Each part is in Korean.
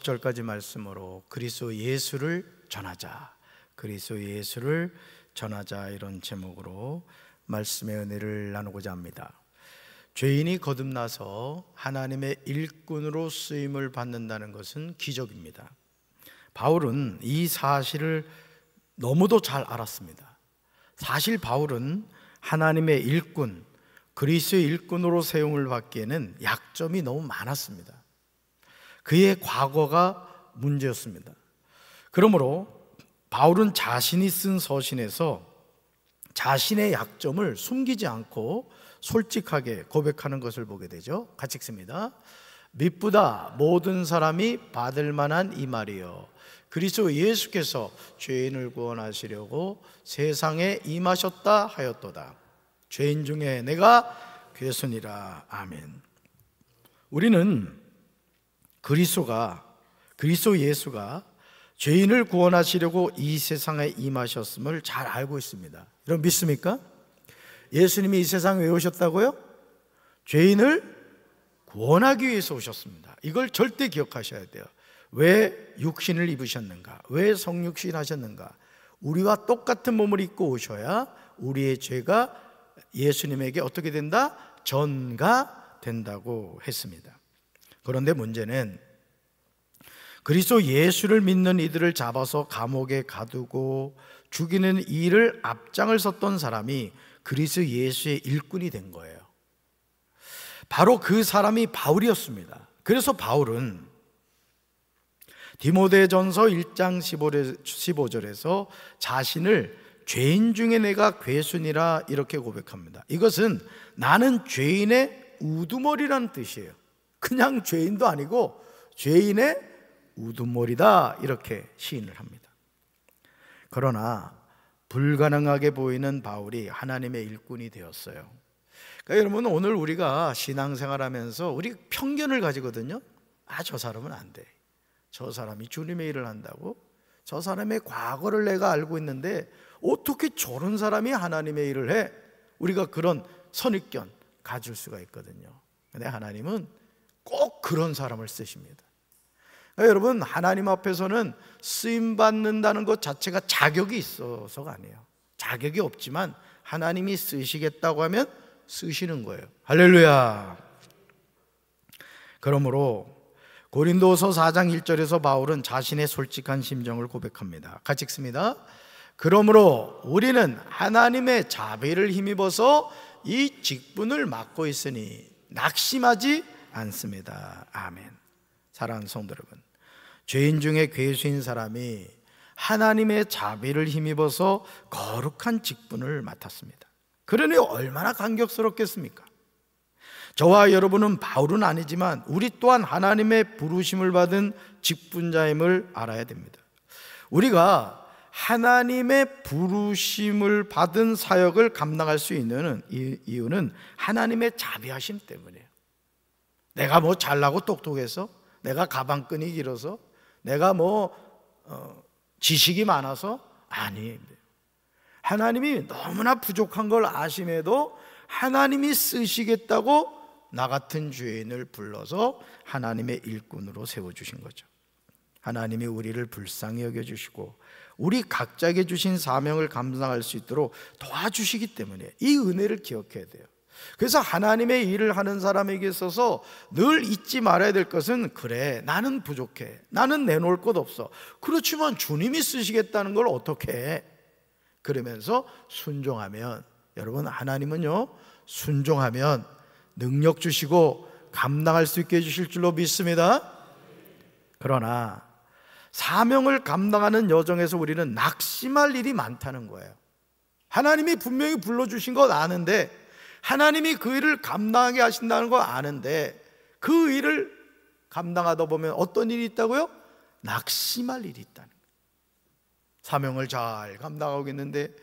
10절까지 말씀으로 그리스도 예수를 전하자. 그리스도 예수를 전하자 이런 제목으로 말씀의 은혜를 나누고자 합니다. 죄인이 거듭나서 하나님의 일꾼으로 쓰임을 받는다는 것은 기적입니다. 바울은 이 사실을 너무도 잘 알았습니다. 사실 바울은 하나님의 일꾼, 그리스의 일꾼으로 세움을 받기에는 약점이 너무 많았습니다. 그의 과거가 문제였습니다. 그러므로 바울은 자신이 쓴 서신에서 자신의 약점을 숨기지 않고 솔직하게 고백하는 것을 보게 되죠. 같이 읽습니다. 미쁘다 모든 사람이 받을 만한 이 말이요. 그리스도 예수께서 죄인을 구원하시려고 세상에 임하셨다 하였도다. 죄인 중에 내가 괴순이라. 아멘. 우리는 그리스도가 그리스도 예수가 죄인을 구원하시려고 이 세상에 임하셨음을 잘 알고 있습니다. 여러분 믿습니까? 예수님이 이 세상에 왜 오셨다고요? 죄인을 구원하기 위해서 오셨습니다. 이걸 절대 기억하셔야 돼요. 왜 육신을 입으셨는가? 왜 성육신 하셨는가? 우리와 똑같은 몸을 입고 오셔야 우리의 죄가 예수님에게 어떻게 된다? 전가 된다고 했습니다. 그런데 문제는 그리스도 예수를 믿는 이들을 잡아서 감옥에 가두고 죽이는 일을 앞장을 섰던 사람이 그리스 예수의 일꾼이 된 거예요. 바로 그 사람이 바울이었습니다. 그래서 바울은 디모데전서 1장 15절에서 자신을 죄인 중에 내가 괴순이라 이렇게 고백합니다. 이것은 나는 죄인의 우두머리란 뜻이에요. 그냥 죄인도 아니고 죄인의 우두머리다 이렇게 시인을 합니다. 그러나 불가능하게 보이는 바울이 하나님의 일꾼이 되었어요. 그러니까 여러분 오늘 우리가 신앙생활하면서 우리 편견을 가지거든요. 아 저 사람은 안 돼. 저 사람이 주님의 일을 한다고. 저 사람의 과거를 내가 알고 있는데 어떻게 저런 사람이 하나님의 일을 해? 우리가 그런 선입견 가질 수가 있거든요. 근데 하나님은 꼭 그런 사람을 쓰십니다. 그러니까 여러분, 하나님 앞에서는 쓰임 받는다는 것 자체가 자격이 있어서가 아니에요. 자격이 없지만 하나님이 쓰시겠다고 하면 쓰시는 거예요. 할렐루야. 그러므로 고린도서 4장 1절에서 바울은 자신의 솔직한 심정을 고백합니다. 같이 읽습니다. 그러므로 우리는 하나님의 자비를 힘입어서 이 직분을 맡고 있으니 낙심하지 않습니다. 아멘. 사랑하는 성도 여러분, 죄인 중에 괴수인 사람이 하나님의 자비를 힘입어서 거룩한 직분을 맡았습니다. 그러니 얼마나 감격스럽겠습니까? 저와 여러분은 바울은 아니지만 우리 또한 하나님의 부르심을 받은 직분자임을 알아야 됩니다. 우리가 하나님의 부르심을 받은 사역을 감당할 수 있는 이유는 하나님의 자비하심 때문이에요. 내가 뭐 잘나고 똑똑해서 내가 가방끈이 길어서 내가 뭐 어, 지식이 많아서 아니에요. 하나님이 너무나 부족한 걸 아심에도 하나님이 쓰시겠다고 나 같은 죄인을 불러서 하나님의 일꾼으로 세워주신 거죠. 하나님이 우리를 불쌍히 여겨주시고 우리 각자에게 주신 사명을 감당할 수 있도록 도와주시기 때문에 이 은혜를 기억해야 돼요. 그래서 하나님의 일을 하는 사람에게 있어서 늘 잊지 말아야 될 것은 그래 나는 부족해 나는 내놓을 곳 없어 그렇지만 주님이 쓰시겠다는 걸 어떻게 해? 그러면서 순종하면 여러분 하나님은요 순종하면 능력 주시고 감당할 수 있게 해주실 줄로 믿습니다 그러나 사명을 감당하는 여정에서 우리는 낙심할 일이 많다는 거예요 하나님이 분명히 불러주신 것 아는데 하나님이 그 일을 감당하게 하신다는 거 아는데 그 일을 감당하다 보면 어떤 일이 있다고요? 낙심할 일이 있다는 거예요. 사명을 잘 감당하고 있는데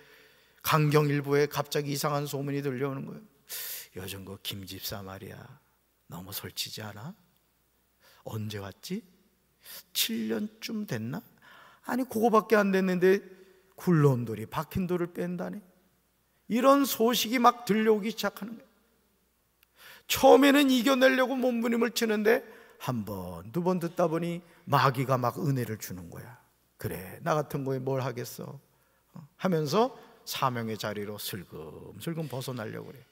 강경일보에 갑자기 이상한 소문이 들려오는 거예요. 요즘 그 김집사 말이야. 너무 설치지 않아? 언제 왔지? 7년쯤 됐나? 아니, 그거밖에 안 됐는데 굴러온 돌이 박힌 돌을 뺀다네. 이런 소식이 막 들려오기 시작하는 거예요. 처음에는 이겨내려고 몸부림을 치는데 한 번, 두 번 듣다 보니 마귀가 막 은혜를 주는 거야. 그래, 나 같은 거에 뭘 하겠어? 어? 하면서 사명의 자리로 슬금슬금 벗어나려고 그래.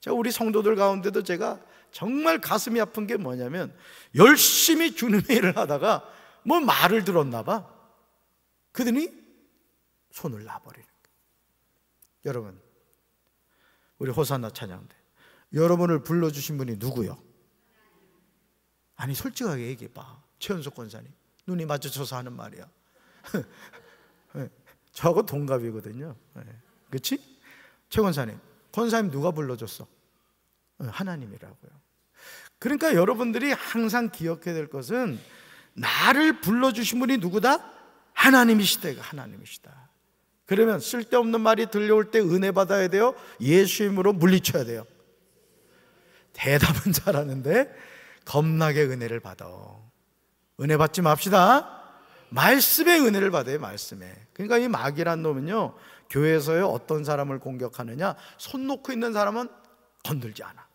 자, 우리 성도들 가운데도 제가 정말 가슴이 아픈 게 뭐냐면 열심히 주님 일을 하다가 뭐 말을 들었나 봐. 그더니 손을 놔버리는 거예요. 여러분, 우리 호산나 찬양대. 여러분을 불러주신 분이 누구요? 아니, 솔직하게 얘기해봐. 최연석 권사님. 눈이 마주쳐서 하는 말이야. 예. 저하고 동갑이거든요. 예. 그치? 최 권사님. 권사님 누가 불러줬어? 예, 하나님이라고요. 그러니까 여러분들이 항상 기억해야 될 것은 나를 불러주신 분이 누구다? 하나님이시다. 하나님이시다. 그러면 쓸데없는 말이 들려올 때 은혜 받아야 돼요? 예수님으로 물리쳐야 돼요? 대답은 잘하는데 겁나게 은혜를 받아. 은혜 받지 맙시다. 말씀의 은혜를 받아요, 말씀에. 그러니까 이 마귀란 놈은요, 교회에서요, 어떤 사람을 공격하느냐, 손 놓고 있는 사람은 건들지 않아.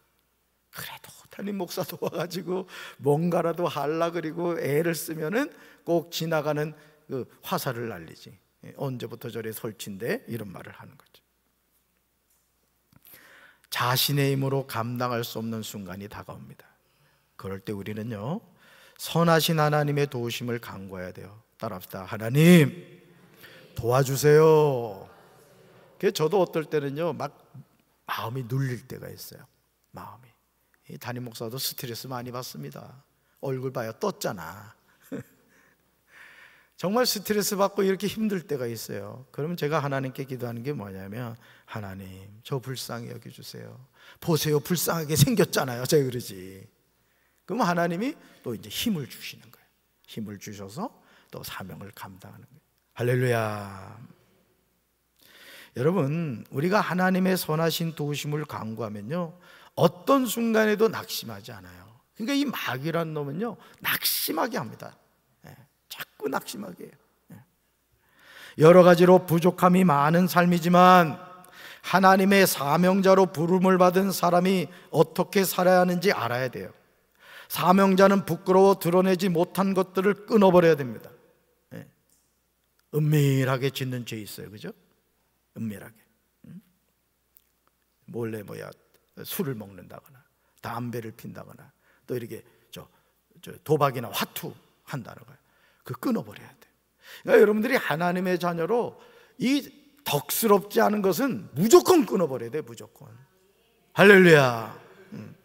그래도 달님 목사 도와가지고 뭔가라도 할라 그리고 애를 쓰면은 꼭 지나가는 그 화살을 날리지. 예, 언제부터 저리 설치인데 이런 말을 하는 거죠. 자신의 힘으로 감당할 수 없는 순간이 다가옵니다. 그럴 때 우리는요. 선하신 하나님의 도우심을 간구해야 돼요. 따라합시다. 하나님 도와주세요. 그 저도 어떨 때는요. 막 마음이 눌릴 때가 있어요. 마음이. 담임 목사도 스트레스 많이 받습니다. 얼굴 봐요. 떴잖아. 정말 스트레스 받고 이렇게 힘들 때가 있어요. 그러면 제가 하나님께 기도하는 게 뭐냐면 하나님 저 불쌍히 여겨주세요. 보세요 불쌍하게 생겼잖아요. 제가 그러지. 그럼 하나님이 또 이제 힘을 주시는 거예요. 힘을 주셔서 또 사명을 감당하는 거예요. 할렐루야. 여러분 우리가 하나님의 선하신 도우심을 강구하면요 어떤 순간에도 낙심하지 않아요. 그러니까 이 마귀란 놈은요 낙심하게 합니다. 자꾸 낙심하게 해요. 예. 여러 가지로 부족함이 많은 삶이지만 하나님의 사명자로 부름을 받은 사람이 어떻게 살아야 하는지 알아야 돼요. 사명자는 부끄러워 드러내지 못한 것들을 끊어버려야 됩니다. 예. 은밀하게 짓는 죄 있어요. 그죠? 은밀하게. 음? 몰래 뭐야, 술을 먹는다거나, 담배를 핀다거나, 또 이렇게 저, 저 도박이나 화투 한다는 거예요. 그 끊어버려야 돼. 그러니까 여러분들이 하나님의 자녀로 이 덕스럽지 않은 것은 무조건 끊어버려야 돼, 무조건. 할렐루야. 음.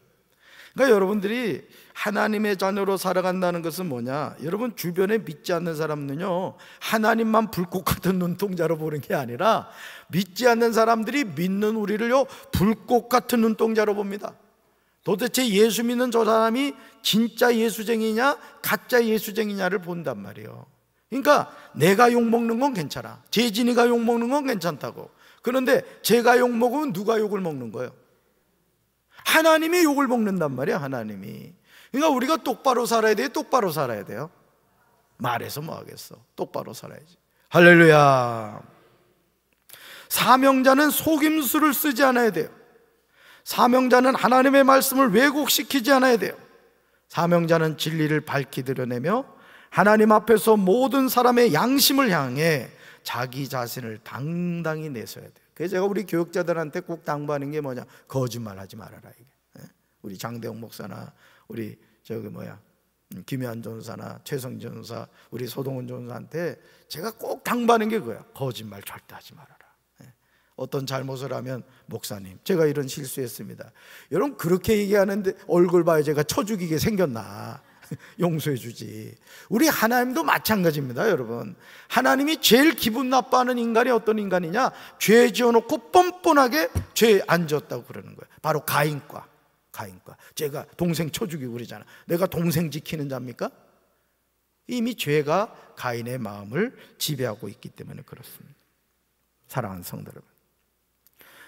그러니까 여러분들이 하나님의 자녀로 살아간다는 것은 뭐냐? 여러분 주변에 믿지 않는 사람은요, 하나님만 불꽃 같은 눈동자로 보는 게 아니라 믿지 않는 사람들이 믿는 우리를요, 불꽃 같은 눈동자로 봅니다. 도대체 예수 믿는 저 사람이 진짜 예수쟁이냐, 가짜 예수쟁이냐를 본단 말이에요. 그러니까 내가 욕먹는 건 괜찮아. 재진이가 욕먹는 건 괜찮다고. 그런데 제가 욕먹으면 누가 욕을 먹는 거예요? 하나님이 욕을 먹는단 말이야, 하나님이. 그러니까 우리가 똑바로 살아야 돼, 똑바로 살아야 돼요. 말해서 뭐 하겠어. 똑바로 살아야지. 할렐루야. 사명자는 속임수를 쓰지 않아야 돼요. 사명자는 하나님의 말씀을 왜곡시키지 않아야 돼요. 사명자는 진리를 밝히 드러내며 하나님 앞에서 모든 사람의 양심을 향해 자기 자신을 당당히 내서야 돼요. 그래서 제가 우리 교육자들한테 꼭 당부하는 게 뭐냐? 거짓말 하지 말아라. 이게. 예? 우리 장대웅 목사나 우리 저기 뭐야 음, 김현 전사나 최성 전사 우리 소동훈 전사한테 제가 꼭 당부하는 게 그거야. 거짓말 절대 하지 마라. 어떤 잘못을 하면 목사님 제가 이런 실수했습니다. 여러분 그렇게 얘기하는데 얼굴 봐야 제가 쳐 죽이게 생겼나 용서해 주지. 우리 하나님도 마찬가지입니다, 여러분. 하나님이 제일 기분 나빠하는 인간이 어떤 인간이냐? 죄 지어놓고 뻔뻔하게 죄 안 지었다고 그러는 거예요. 바로 가인과 가인과 제가 동생 쳐 죽이고 그러잖아. 내가 동생 지키는 자입니까? 이미 죄가 가인의 마음을 지배하고 있기 때문에 그렇습니다. 사랑하는 성도 여러분.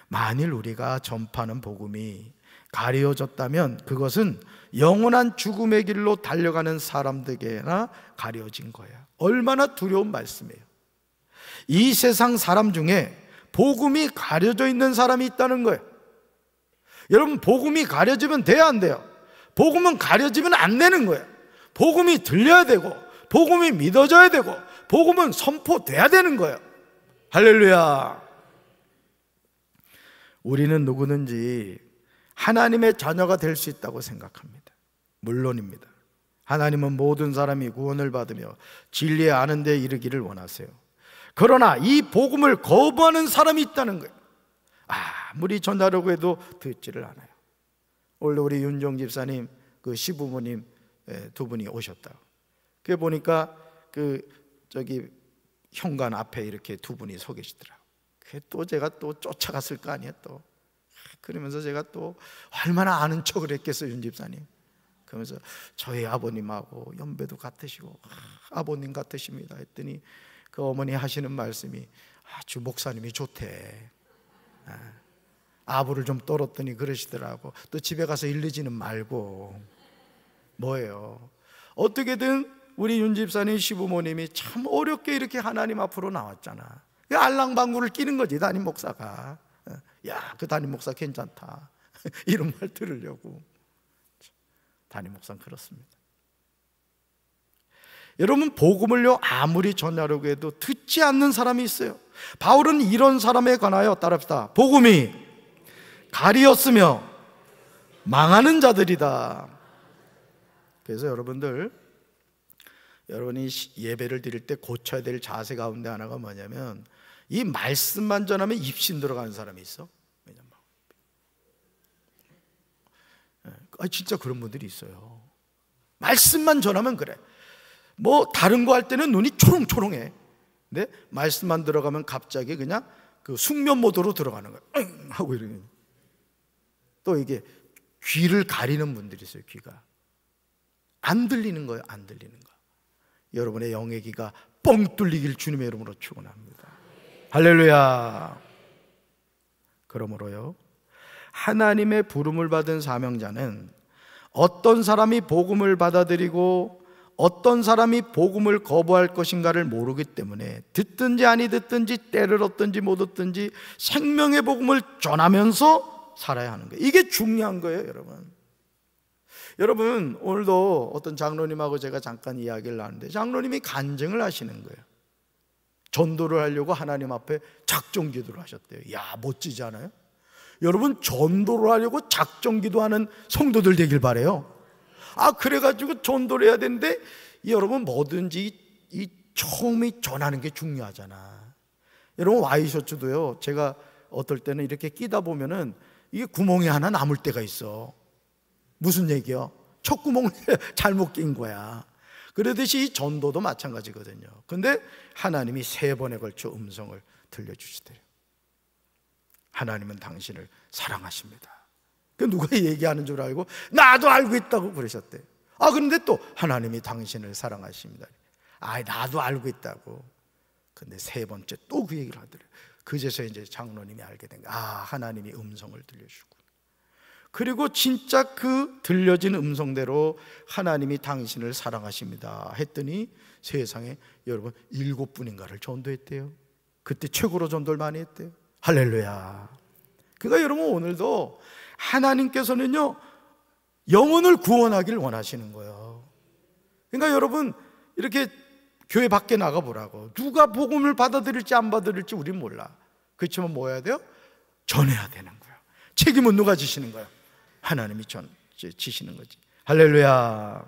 만일 우리가 전파하는 복음이 가려졌다면 그것은 영원한 죽음의 길로 달려가는 사람들에게나 가려진 거야. 얼마나 두려운 말씀이에요. 이 세상 사람 중에 복음이 가려져 있는 사람이 있다는 거예요. 여러분, 복음이 가려지면 돼야 안 돼요. 복음은 가려지면 안 되는 거예요. 복음이 들려야 되고, 복음이 믿어져야 되고, 복음은 선포돼야 되는 거예요. 할렐루야. 우리는 누구든지 하나님의 자녀가 될 수 있다고 생각합니다. 물론입니다. 하나님은 모든 사람이 구원을 받으며 진리에 아는 데 이르기를 원하세요. 그러나 이 복음을 거부하는 사람이 있다는 거예요. 아무리 전하려고 해도 듣지를 않아요. 원래 우리 윤종 집사님 그 시부모님 예, 두 분이 오셨다고. 그게 보니까 그 저기 현관 앞에 이렇게 두 분이 서 계시더라. 그또 제가 또 쫓아갔을 거 아니에요 또 그러면서 제가 또 얼마나 아는 척을 했겠어요 윤 집사님 그러면서 저희 아버님하고 연배도 같으시고 아, 버님 같으십니다 했더니 그 어머니 하시는 말씀이 아주 목사님이 좋대 아, 아부를 좀 떨었더니 그러시더라고 또 집에 가서 일리지는 말고 뭐예요 어떻게든 우리 윤 집사님 시부모님이 참 어렵게 이렇게 하나님 앞으로 나왔잖아 알랑방구를 끼는 거지 담임 목사가 어, 야그 담임 목사 괜찮다 이런 말 들으려고 담임 목사는 그렇습니다 여러분 복음을요 아무리 전하려고 해도 듣지 않는 사람이 있어요 바울은 이런 사람에 관하여 따릅시다 복음이 가리었으며 망하는 자들이다 그래서 여러분들 여러분이 예배를 드릴 때 고쳐야 될 자세 가운데 하나가 뭐냐면 이 말씀만 전하면 입신 들어가는 사람이 있어. 예. 아 진짜 그런 분들이 있어요. 말씀만 전하면 그래. 뭐 다른 거 할 때는 눈이 초롱초롱해. 근데 말씀만 들어가면 갑자기 그냥 그 숙면 모드로 들어가는 거야. 하고 이러는. 또 이게 귀를 가리는 분들이 있어요. 귀가 안 들리는 거예요. 안 들리는 거. 여러분의 영의 기가 뻥 뚫리길 주님의 이름으로 축원합니다. 할렐루야. 그러므로요. 하나님의 부름을 받은 사명자는 어떤 사람이 복음을 받아들이고 어떤 사람이 복음을 거부할 것인가를 모르기 때문에 듣든지 아니 듣든지 때를 얻든지 못 얻든지 생명의 복음을 전하면서 살아야 하는 거예요. 이게 중요한 거예요, 여러분. 여러분 오늘도 어떤 장로님하고 제가 잠깐 이야기를 나는데 장로님이 간증을 하시는 거예요. 전도를 하려고 하나님 앞에 작정 기도를 하셨대요. 야 멋지지 않아요? 여러분 전도를 하려고 작정 기도하는 성도들 되길 바래요. 아 그래가지고 전도를 해야 되는데 여러분 뭐든지 이 처음이 전하는 게 중요하잖아. 여러분 와이셔츠도요. 제가 어떨 때는 이렇게 끼다 보면은 이게 구멍이 하나 남을 때가 있어. 무슨 얘기요? 척구멍을 잘못 낀 거야. 그러듯이 이 전도도 마찬가지거든요. 근데 하나님이 세 번에 걸쳐 음성을 들려주시대요. 하나님은 당신을 사랑하십니다. 그 누가 얘기하는 줄 알고 나도 알고 있다고 그러셨대. 아 그런데 또 하나님이 당신을 사랑하십니다. 아 나도 알고 있다고. 근데 세 번째 또 그 얘기를 하더래. 그제서 이제 장로님이 알게 된 거야. 아 하나님이 음성을 들려주고. 그리고 진짜 그 들려진 음성대로 하나님이 당신을 사랑하십니다 했더니 세상에 여러분 일곱 분인가를 전도했대요. 그때 최고로 전도를 많이 했대요. 할렐루야. 그러니까 여러분 오늘도 하나님께서는요 영혼을 구원하길 원하시는 거예요. 그러니까 여러분 이렇게 교회 밖에 나가 보라고 누가 복음을 받아들일지 안 받아들일지 우린 몰라. 그렇지만 뭐 해야 돼요? 전해야 되는 거예요. 책임은 누가 지시는 거예요? 하나님이 전 지시는 거지. 할렐루야.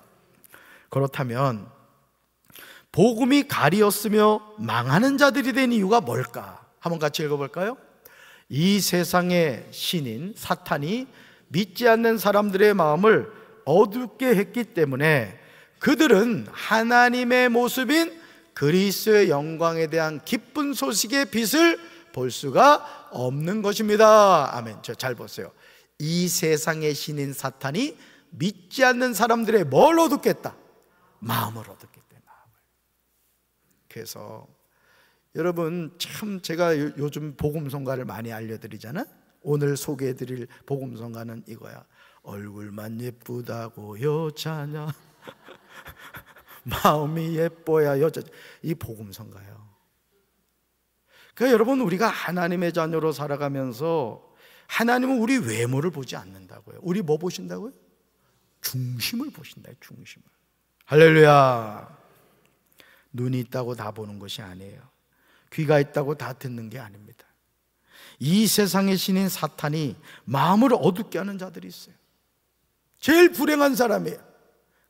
그렇다면 복음이 가리었으며 망하는 자들이 된 이유가 뭘까? 한번 같이 읽어볼까요? 이 세상의 신인 사탄이 믿지 않는 사람들의 마음을 어둡게 했기 때문에 그들은 하나님의 모습인 그리스의 영광에 대한 기쁜 소식의 빛을 볼 수가 없는 것입니다. 아멘. 저 잘 보세요. 이 세상의 신인 사탄이 믿지 않는 사람들의 뭘얻겠다 마음을 얻겠다 마음을. 그래서 여러분 참 제가 요즘 복음성가를 많이 알려드리잖아. 오늘 소개해드릴 복음성가는 이거야. 얼굴만 예쁘다고 여자냐? 마음이 예뻐야 여자. 이 복음성가요. 그러니까 여러분 우리가 하나님의 자녀로 살아가면서 하나님은 우리 외모를 보지 않는다고요. 우리 뭐 보신다고요? 중심을 보신다, 중심을. 할렐루야. 눈이 있다고 다 보는 것이 아니에요. 귀가 있다고 다 듣는 게 아닙니다. 이 세상의 신인 사탄이 마음을 어둡게 하는 자들이 있어요. 제일 불행한 사람이에요.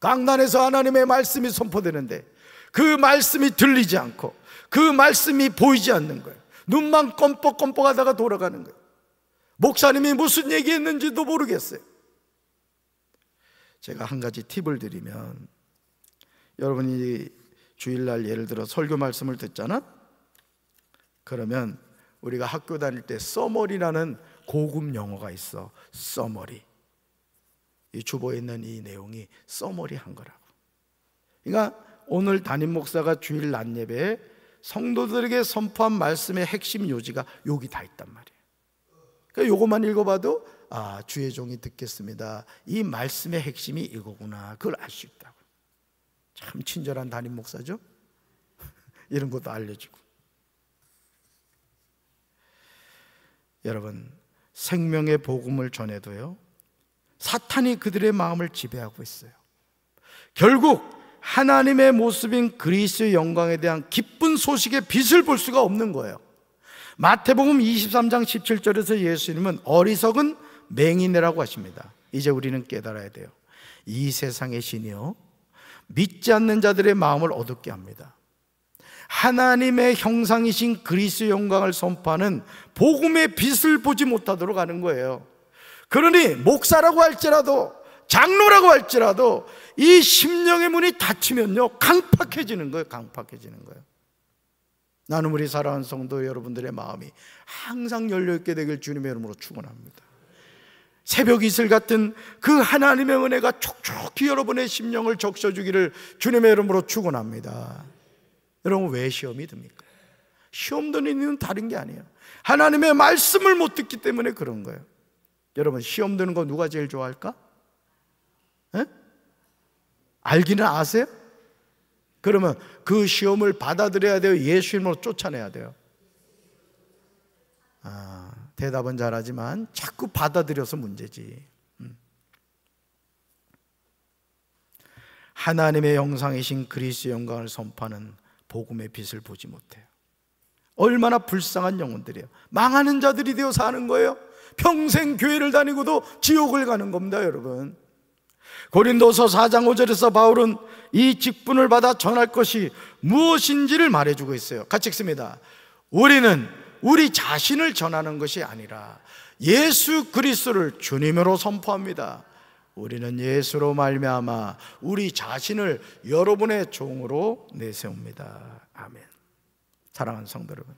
강단에서 하나님의 말씀이 선포되는데 그 말씀이 들리지 않고 그 말씀이 보이지 않는 거예요. 눈만 껌뻑껌뻑 하다가 돌아가는 거예요. 목사님이 무슨 얘기했는지도 모르겠어요. 제가 한 가지 팁을 드리면 여러분이 주일날 예를 들어 설교 말씀을 듣잖아? 그러면 우리가 학교 다닐 때 써머리라는 고급 영어가 있어. 써머리. 이 주보에 있는 이 내용이 써머리 한 거라고. 그러니까 오늘 담임 목사가 주일 낮 예배에 성도들에게 선포한 말씀의 핵심 요지가 여기 다 있단 말이에 요것만 읽어봐도 아 주의 종이 듣겠습니다. 이 말씀의 핵심이 이거구나. 그걸 알 수 있다고. 참 친절한 담임 목사죠. 이런 것도 알려주고. 여러분 생명의 복음을 전해도요. 사탄이 그들의 마음을 지배하고 있어요. 결국 하나님의 모습인 그리스의 영광에 대한 기쁜 소식의 빛을 볼 수가 없는 거예요. 마태복음 23장 17절에서 예수님은 어리석은 맹인이라고 하십니다. 이제 우리는 깨달아야 돼요. 이 세상의 신이요. 믿지 않는 자들의 마음을 어둡게 합니다. 하나님의 형상이신 그리스 영광을 선포하는 복음의 빛을 보지 못하도록 하는 거예요. 그러니 목사라고 할지라도 장로라고 할지라도 이 심령의 문이 닫히면요. 강팍해지는 거예요. 강팍해지는 거예요. 나는 우리 사랑하는 성도 여러분들의 마음이 항상 열려있게 되길 주님의 이름으로 축원합니다. 새벽 이슬 같은 그 하나님의 은혜가 촉촉히 여러분의 심령을 적셔주기를 주님의 이름으로 축원합니다. 여러분 왜 시험이 듭니까? 시험 드는 이유는 다른 게 아니에요. 하나님의 말씀을 못 듣기 때문에 그런 거예요. 여러분 시험 드는 거 누가 제일 좋아할까? 에? 알기는 아세요? 그러면 그 시험을 받아들여야 돼요? 예수 이름으로 쫓아내야 돼요? 아, 대답은 잘하지만 자꾸 받아들여서 문제지. 음. 하나님의 영상이신 그리스의 영광을 선파하는 복음의 빛을 보지 못해요. 얼마나 불쌍한 영혼들이에요. 망하는 자들이 되어 사는 거예요. 평생 교회를 다니고도 지옥을 가는 겁니다, 여러분. 고린도서 4장 5절에서 바울은 이 직분을 받아 전할 것이 무엇인지를 말해주고 있어요. 같이 읽습니다. 우리는 우리 자신을 전하는 것이 아니라 예수 그리스도를 주님으로 선포합니다. 우리는 예수로 말미암아 우리 자신을 여러분의 종으로 내세웁니다. 아멘. 사랑하는 성도 여러분.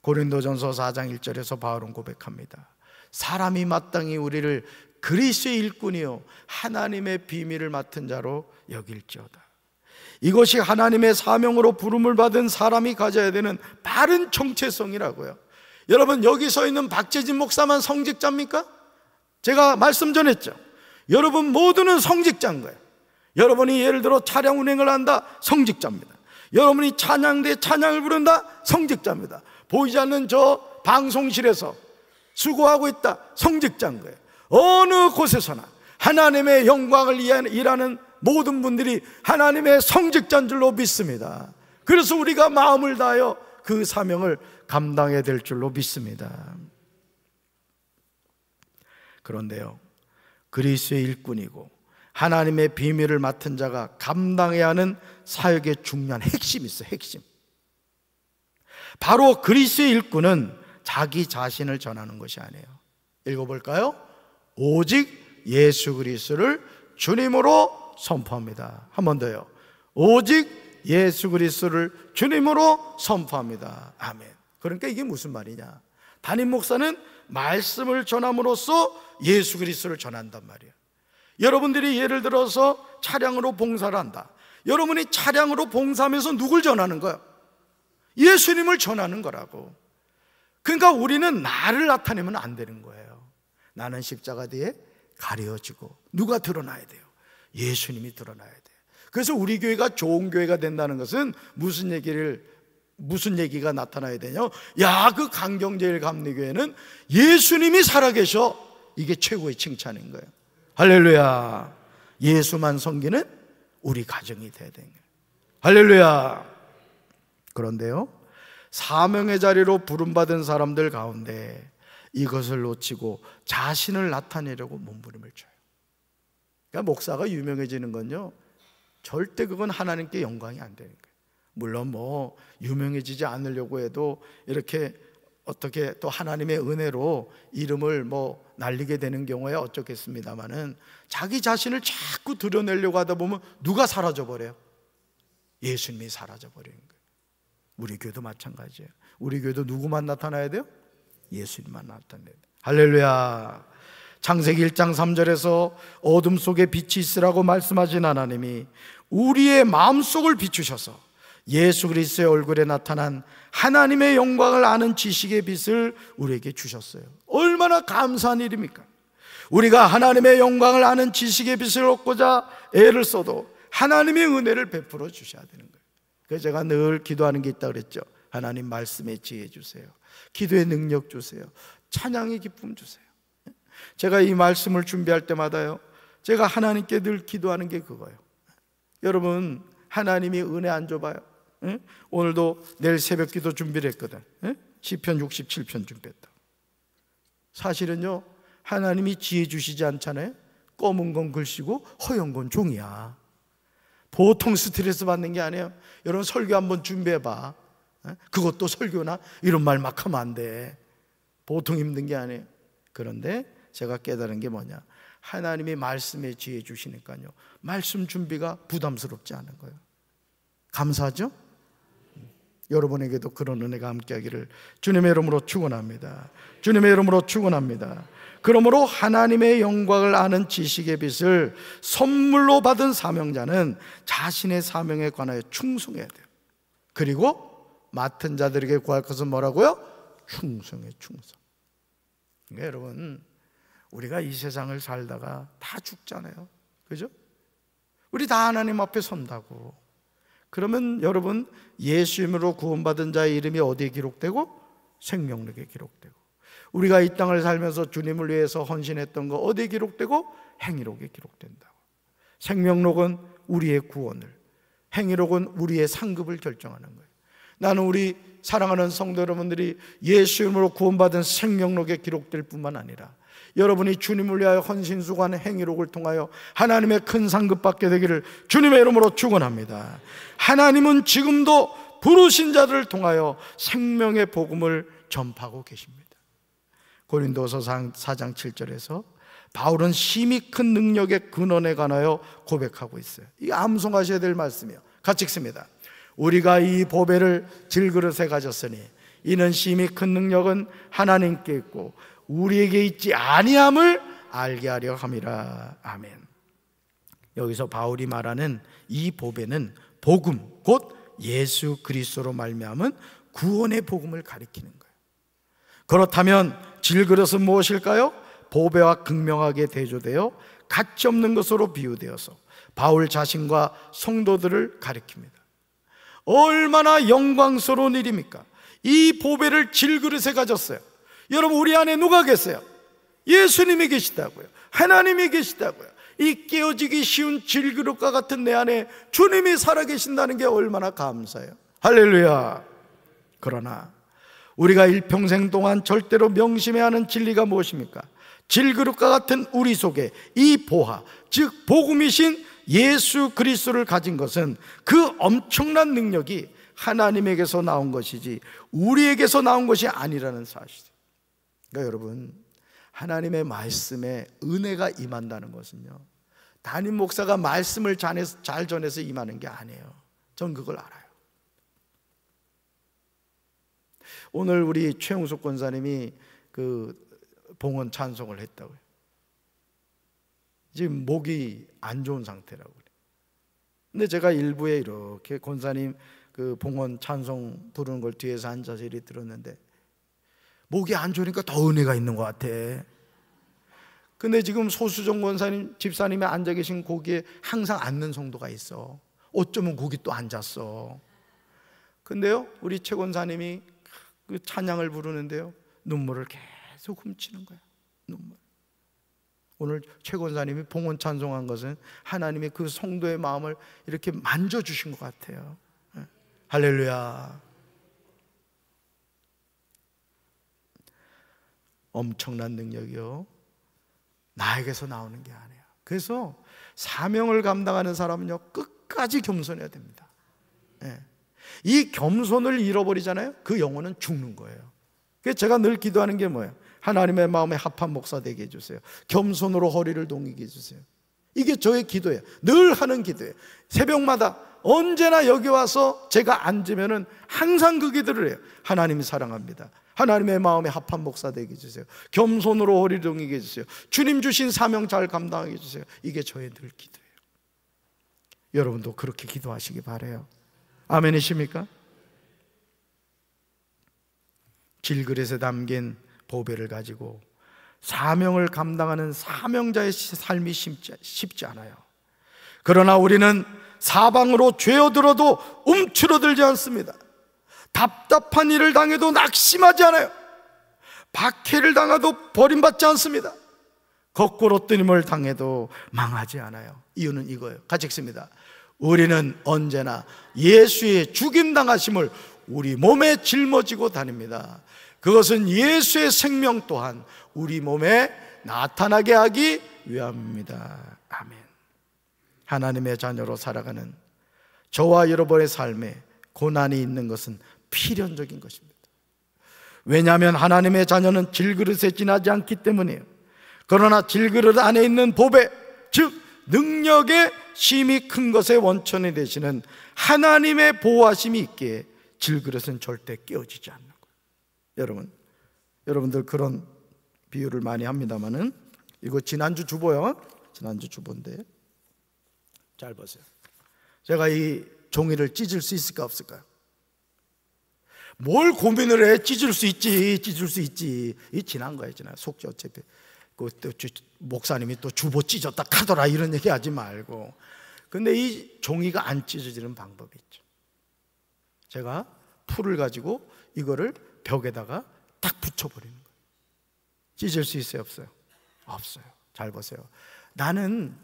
고린도전서 4장 1절에서 바울은 고백합니다. 사람이 마땅히 우리를 그리스의 일꾼이요 하나님의 비밀을 맡은 자로 여길지어다. 이것이 하나님의 사명으로 부름을 받은 사람이 가져야 되는 빠른 정체성이라고요. 여러분 여기 서 있는 박재진 목사만 성직자입니까? 제가 말씀 전했죠. 여러분 모두는 성직자인 거예요. 여러분이 예를 들어 차량 운행을 한다 성직자입니다. 여러분이 찬양대 찬양을 부른다 성직자입니다. 보이지 않는 저 방송실에서 수고하고 있다 성직자인 거예요. 어느 곳에서나 하나님의 영광을 위한 일하는 모든 분들이 하나님의 성직자인 줄로 믿습니다. 그래서 우리가 마음을 다하여 그 사명을 감당해야 될 줄로 믿습니다. 그런데요, 그리스의 일꾼이고 하나님의 비밀을 맡은 자가 감당해야 하는 사역의 중요한 핵심이 있어요, 핵심. 바로 그리스의 일꾼은 자기 자신을 전하는 것이 아니에요. 읽어볼까요? 오직 예수 그리스도를 주님으로 선포합니다. 한 번 더요. 오직 예수 그리스도를 주님으로 선포합니다. 아멘. 그러니까 이게 무슨 말이냐? 담임 목사는 말씀을 전함으로써 예수 그리스도를 전한단 말이에요. 여러분들이 예를 들어서 차량으로 봉사를 한다. 여러분이 차량으로 봉사하면서 누굴 전하는 거야? 예수님을 전하는 거라고. 그러니까 우리는 나를 나타내면 안 되는 거예요. 나는 십자가 뒤에 가려지고 누가 드러나야 돼요? 예수님이 드러나야 돼요. 그래서 우리 교회가 좋은 교회가 된다는 것은 무슨 얘기를 무슨 얘기가 나타나야 되냐? 야, 그 강경제일 감리교회는 예수님이 살아계셔. 이게 최고의 칭찬인 거예요. 할렐루야. 예수만 섬기는 우리 가정이 돼야 되는 거예요. 할렐루야. 그런데요. 사명의 자리로 부름받은 사람들 가운데 이것을 놓치고 자신을 나타내려고 몸부림을 쳐요. 그러니까 목사가 유명해지는 건요. 절대 그건 하나님께 영광이 안 되는 거예요. 물론 뭐 유명해지지 않으려고 해도 이렇게 어떻게 또 하나님의 은혜로 이름을 뭐 날리게 되는 경우에 어쩌겠습니다마는 자기 자신을 자꾸 드러내려고 하다 보면 누가 사라져 버려요? 예수님이 사라져 버리는 거예요. 우리 교도 마찬가지예요. 우리 교도 누구만 나타나야 돼요? 예수님 만났답니다. 할렐루야. 창세기 1장 3절에서 어둠 속에 빛이 있으라고 말씀하신 하나님이 우리의 마음속을 비추셔서 예수 그리스도의 얼굴에 나타난 하나님의 영광을 아는 지식의 빛을 우리에게 주셨어요. 얼마나 감사한 일입니까? 우리가 하나님의 영광을 아는 지식의 빛을 얻고자 애를 써도 하나님의 은혜를 베풀어 주셔야 되는 거예요. 그래서 제가 늘 기도하는 게 있다 그랬죠. 하나님 말씀에 지혜 주세요. 기도의 능력 주세요. 찬양의 기쁨 주세요. 제가 이 말씀을 준비할 때마다요. 제가 하나님께 늘 기도하는 게 그거예요. 여러분, 하나님이 은혜 안 줘봐요. 응? 오늘도 내일 새벽 기도 준비를 했거든. 1 0편 67편 준비했다. 사실은요, 하나님이 지혜 주시지 않잖아요. 검은 건 글씨고 허연 건 종이야. 보통 스트레스 받는 게 아니에요. 여러분 설교 한번 준비해 봐. 어? 그것도 설교나 이런 말 막 하면 안 돼. 보통 힘든 게 아니에요. 그런데 제가 깨달은 게 뭐냐. 하나님이 말씀에 지혜 주시니까요. 말씀 준비가 부담스럽지 않은 거예요. 감사하죠? 여러분에게도 그런 은혜가 함께하기를 주님의 이름으로 축원합니다. 주님의 이름으로 축원합니다. 그러므로 하나님의 영광을 아는 지식의 빛을 선물로 받은 사명자는 자신의 사명에 관하여 충성해야 돼요. 그리고 맡은 자들에게 구할 것은 뭐라고요? 충성의 충성. 그러니까 여러분, 우리가 이 세상을 살다가 다 죽잖아요. 그죠? 우리 다 하나님 앞에 선다고. 그러면 여러분, 예수님으로 구원받은 자의 이름이 어디에 기록되고? 생명력에 기록되고. 우리가 이 땅을 살면서 주님을 위해서 헌신했던 거 어디에 기록되고? 행위록에 기록된다고. 생명록은 우리의 구원을, 행위록은 우리의 상급을 결정하는 거예요. 나는 우리 사랑하는 성도 여러분들이 예수 이름으로 구원받은 생명록에 기록될 뿐만 아니라 여러분이 주님을 위하여 헌신수관한 행위록을 통하여 하나님의 큰 상급 받게 되기를 주님의 이름으로 축원합니다. 하나님은 지금도 부르신 자들을 통하여 생명의 복음을 전파하고 계십니다. 고린도서 4장 7절에서 바울은 심히 큰 능력의 근원에 관하여 고백하고 있어요. 이 암송하셔야 될 말씀이에요. 같이 읽습니다. 우리가 이 보배를 질그릇에 가졌으니 이는 심히 큰 능력은 하나님께 있고 우리에게 있지 아니함을 알게 하려 함이라. 아멘. 여기서 바울이 말하는 이 보배는 복음 곧 예수 그리스도로 말미암은 구원의 복음을 가리키는 거예요. 그렇다면 질그릇은 무엇일까요? 보배와 극명하게 대조되어 가치 없는 것으로 비유되어서 바울 자신과 성도들을 가리킵니다. 얼마나 영광스러운 일입니까? 이 보배를 질그릇에 가졌어요. 여러분, 우리 안에 누가 계세요? 예수님이 계시다고요. 하나님이 계시다고요. 이 깨어지기 쉬운 질그릇과 같은 내 안에 주님이 살아계신다는 게 얼마나 감사해요. 할렐루야. 그러나 우리가 일평생 동안 절대로 명심해야 하는 진리가 무엇입니까? 질그릇과 같은 우리 속에 이 보화, 즉 복음이신 예수 그리스도를 가진 것은 그 엄청난 능력이 하나님에게서 나온 것이지 우리에게서 나온 것이 아니라는 사실. 그러니까 여러분 하나님의 말씀에 은혜가 임한다는 것은요. 담임 목사가 말씀을 잘 전해서 임하는 게 아니에요. 전 그걸 알아요. 오늘 우리 최용석 권사님이 그 봉헌 찬송을 했다고요. 지금 목이 안 좋은 상태라고 그래요. 근데 제가 일부에 이렇게 권사님 그 봉헌 찬송 부르는 걸 뒤에서 앉아서 이리 들었는데 목이 안 좋으니까 더 은혜가 있는 것 같아. 근데 지금 소수정 권사님 집사님이 앉아 계신 고기에 항상 앉는 성도가 있어. 어쩌면 고기 또 앉았어. 근데요 우리 최 권사님이 그 찬양을 부르는데요 눈물을 계속 훔치는 거야. 눈물. 오늘 최권사님이 봉헌 찬송한 것은 하나님의 그 성도의 마음을 이렇게 만져주신 것 같아요. 예. 할렐루야. 엄청난 능력이요. 나에게서 나오는 게아니에요 그래서 사명을 감당하는 사람은요, 끝까지 겸손해야 됩니다. 예. 이 겸손을 잃어버리잖아요. 그 영혼은 죽는 거예요. 제가 늘 기도하는 게 뭐예요? 하나님의 마음에 합한 목사 되게 해주세요. 겸손으로 허리를 동이게 해주세요. 이게 저의 기도예요. 늘 하는 기도예요. 새벽마다 언제나 여기 와서 제가 앉으면은 항상 그 기도를 해요. 하나님 사랑합니다. 하나님의 마음에 합한 목사 되게 해주세요. 겸손으로 허리 동이게 해주세요. 주님 주신 사명 잘 감당하게 해주세요. 이게 저의 늘 기도예요. 여러분도 그렇게 기도하시기 바래요. 아멘이십니까? 질그릇에 담긴 보배를 가지고 사명을 감당하는 사명자의 삶이 쉽지 않아요. 그러나 우리는 사방으로 죄어들어도 움츠러들지 않습니다. 답답한 일을 당해도 낙심하지 않아요. 박해를 당해도 버림받지 않습니다. 거꾸로 뜨임을 당해도 망하지 않아요. 이유는 이거예요. 같이 읽습니다. 우리는 언제나 예수의 죽임당하심을 우리 몸에 짊어지고 다닙니다. 그것은 예수의 생명 또한 우리 몸에 나타나게 하기 위함입니다. 아멘. 하나님의 자녀로 살아가는 저와 여러분의 삶에 고난이 있는 것은 필연적인 것입니다. 왜냐하면 하나님의 자녀는 질그릇에 지나지 않기 때문이에요. 그러나 질그릇 안에 있는 보배, 즉 능력의 심이 큰 것의 원천이 되시는 하나님의 보호하심이 있기에 질그릇은 절대 깨어지지 않는 여러분, 여러분들 그런 비유를 많이 합니다만은 이거 지난주 주보요. 지난주 주보데잘 보세요. 제가 이 종이를 찢을 수 있을까 없을까뭘 고민을 해? 찢을 수 있지, 찢을 수 있지. 이 지난 거예 지난. 속지 어차피. 그또 목사님이 또 주보 찢었다 카더라 이런 얘기 하지 말고. 근데 이 종이가 안 찢어지는 방법이 있죠. 제가 풀을 가지고 이거를 벽에다가 딱 붙여버리는 거예요. 찢을 수 있어요? 없어요? 없어요. 잘 보세요. 나는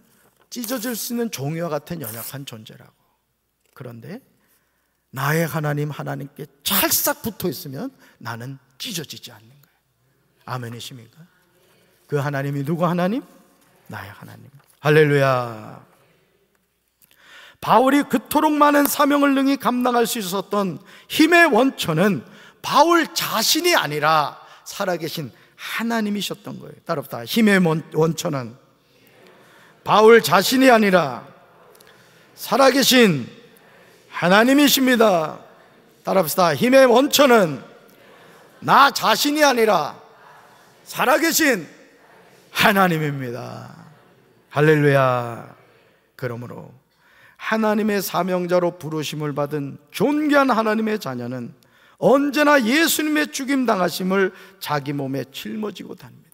찢어질 수 있는 종이와 같은 연약한 존재라고. 그런데 나의 하나님 하나님께 찰싹 붙어 있으면 나는 찢어지지 않는 거예요. 아멘이십니까? 그 하나님이 누구 하나님? 나의 하나님. 할렐루야. 바울이 그토록 많은 사명을 능히 감당할 수 있었던 힘의 원천은 바울 자신이 아니라 살아계신 하나님이셨던 거예요. 따라다 힘의 원천은 바울 자신이 아니라 살아계신 하나님이십니다. 따라다 힘의 원천은 나 자신이 아니라 살아계신 하나님입니다. 할렐루야. 그러므로 하나님의 사명자로 부르심을 받은 존귀한 하나님의 자녀는 언제나 예수님의 죽임 당하심을 자기 몸에 짊어지고 다닙니다.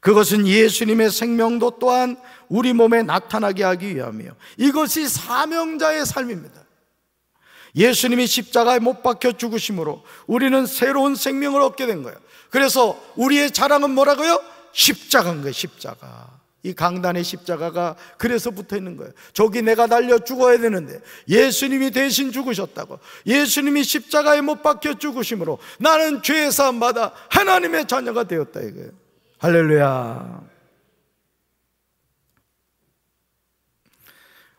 그것은 예수님의 생명도 또한 우리 몸에 나타나게 하기 위함이요. 이것이 사명자의 삶입니다. 예수님이 십자가에 못 박혀 죽으심으로 우리는 새로운 생명을 얻게 된 거예요. 그래서 우리의 자랑은 뭐라고요? 십자가인 거예요, 십자가. 이 강단의 십자가가 그래서 붙어 있는 거예요. 저기 내가 달려 죽어야 되는데 예수님이 대신 죽으셨다고. 예수님이 십자가에 못 박혀 죽으심으로 나는 죄 사함 받아 하나님의 자녀가 되었다 이거예요. 할렐루야.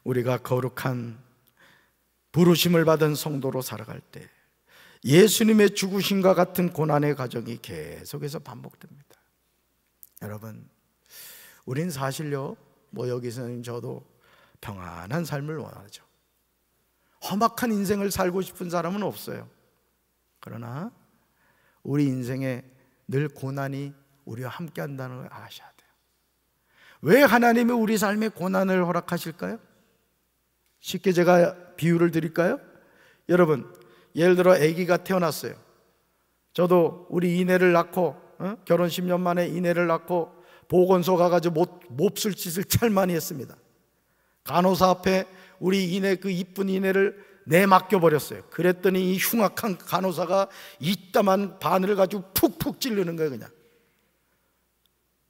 우리가 거룩한 부르심을 받은 성도로 살아갈 때 예수님의 죽으심과 같은 고난의 과정이 계속해서 반복됩니다. 여러분 우린 사실요, 뭐 여기서는 저도 평안한 삶을 원하죠. 험악한 인생을 살고 싶은 사람은 없어요. 그러나 우리 인생에 늘 고난이 우리와 함께 한다는 걸 아셔야 돼요. 왜 하나님이 우리 삶에 고난을 허락하실까요? 쉽게 제가 비유를 드릴까요? 여러분, 예를 들어 아기가 태어났어요. 저도 우리 이내를 낳고 어? 결혼 10년 만에 이내를 낳고 보건소 가가지고 못, 몹쓸 짓을 찰많이 했습니다. 간호사 앞에 우리 이내 그 이쁜 이내를 내맡겨 버렸어요. 그랬더니 이 흉악한 간호사가 이따만 바늘을 가지고 푹푹 찌르는 거예요, 그냥.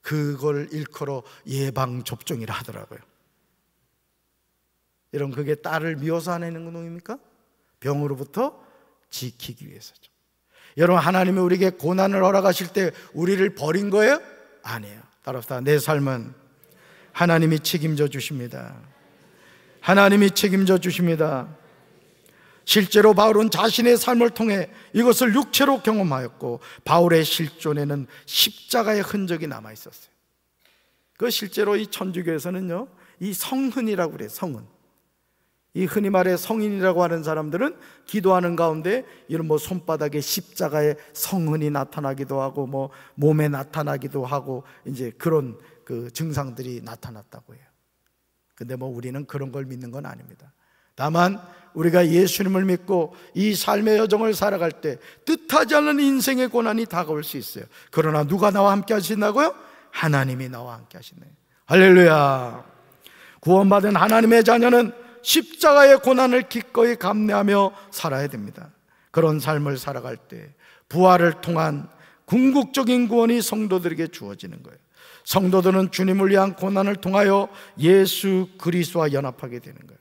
그걸 일컬어 예방 접종이라 하더라고요. 여러분 그게 딸을 미워서 하는 운입니까 병으로부터 지키기 위해서죠. 여러분 하나님이 우리에게 고난을 허락하실 때 우리를 버린 거예요? 아니에요. 따라합시내 삶은 하나님이 책임져 주십니다. 하나님이 책임져 주십니다. 실제로 바울은 자신의 삶을 통해 이것을 육체로 경험하였고 바울의 실존에는 십자가의 흔적이 남아 있었어요. 그 실제로 이 천주교에서는요. 이 성흔이라고 그래요. 성흔. 이 흔히 말해 성인이라고 하는 사람들은 기도하는 가운데 이런 뭐 손바닥에 십자가의 성흔이 나타나기도 하고 뭐 몸에 나타나기도 하고 이제 그런 그 증상들이 나타났다고 해요. 근데 뭐 우리는 그런 걸 믿는 건 아닙니다. 다만 우리가 예수님을 믿고 이 삶의 여정을 살아갈 때 뜻하지 않은 인생의 고난이 다가올 수 있어요. 그러나 누가 나와 함께 하신다고요? 하나님이 나와 함께 하시네. 할렐루야. 구원받은 하나님의 자녀는 십자가의 고난을 기꺼이 감내하며 살아야 됩니다. 그런 삶을 살아갈 때 부활을 통한 궁극적인 구원이 성도들에게 주어지는 거예요. 성도들은 주님을 위한 고난을 통하여 예수 그리스와 연합하게 되는 거예요.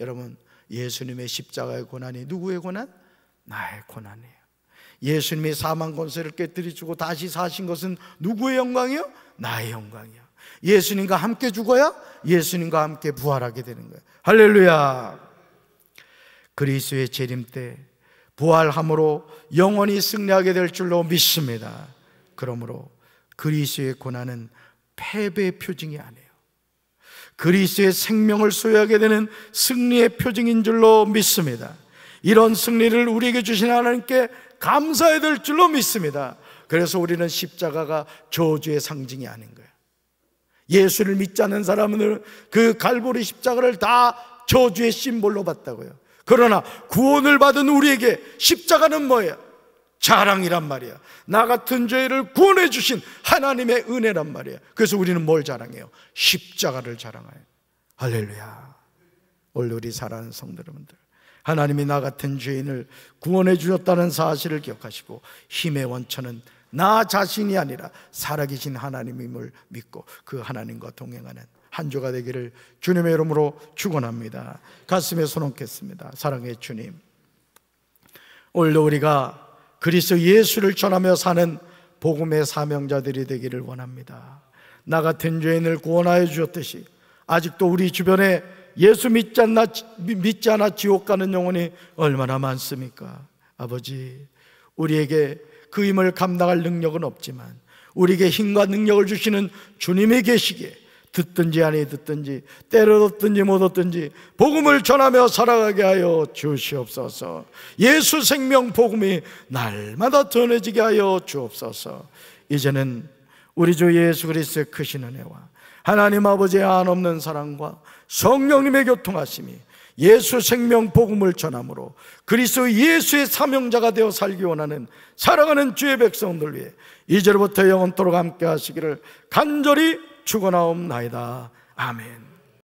여러분, 예수님의 십자가의 고난이 누구의 고난? 나의 고난이에요. 예수님이 사망 권세를 깨뜨리시고 다시 사신 것은 누구의 영광이요? 나의 영광이요. 예수님과 함께 죽어야 예수님과 함께 부활하게 되는 거예요. 할렐루야. 그리스의 재림 때 부활함으로 영원히 승리하게 될 줄로 믿습니다. 그러므로 그리스의 고난은 패배 표징이 아니에요. 그리스의 생명을 소유하게 되는 승리의 표징인 줄로 믿습니다. 이런 승리를 우리에게 주신 하나님께 감사해야 될 줄로 믿습니다. 그래서 우리는 십자가가 저주의 상징이 아닌 거예요. 예수를 믿지 않는 사람은 그 갈보리 십자가를 다 저주의 심볼로 봤다고요. 그러나 구원을 받은 우리에게 십자가는 뭐예요? 자랑이란 말이야. 나 같은 죄를 구원해 주신 하나님의 은혜란 말이야. 그래서 우리는 뭘 자랑해요? 십자가를 자랑해요. 할렐루야. 오늘 우리 사랑하는 성도 여러분들. 하나님이 나 같은 죄인을 구원해 주셨다는 사실을 기억하시고 힘의 원천은 나 자신이 아니라 살아계신 하나님임을 믿고 그 하나님과 동행하는 한 주가 되기를 주님의 이름으로 축원합니다. 가슴에 손 얹겠습니다. 사랑의 주님. 오늘도 우리가 그리스 예수를 전하며 사는 복음의 사명자들이 되기를 원합니다. 나 같은 죄인을 구원하여 주셨듯이 아직도 우리 주변에 예수 믿지 않나, 믿지 않아 지옥 가는 영혼이 얼마나 많습니까? 아버지, 우리에게 그 힘을 감당할 능력은 없지만 우리에게 힘과 능력을 주시는 주님이 계시기에 듣든지 아니 듣든지 때려 얻든지 못 얻든지 복음을 전하며 살아가게 하여 주시옵소서 예수 생명 복음이 날마다 전해지게 하여 주옵소서 이제는 우리 주 예수 그리스도의 크신 은혜와 하나님 아버지의 한없는 사랑과 성령님의 교통하심이 예수 생명 복음을 전함으로 그리스도 예수의 사명자가 되어 살기 원하는 사랑하는 주의 백성들 위해 이제로부터 영원토록 함께 하시기를 간절히 축원하옵나이다. 아멘.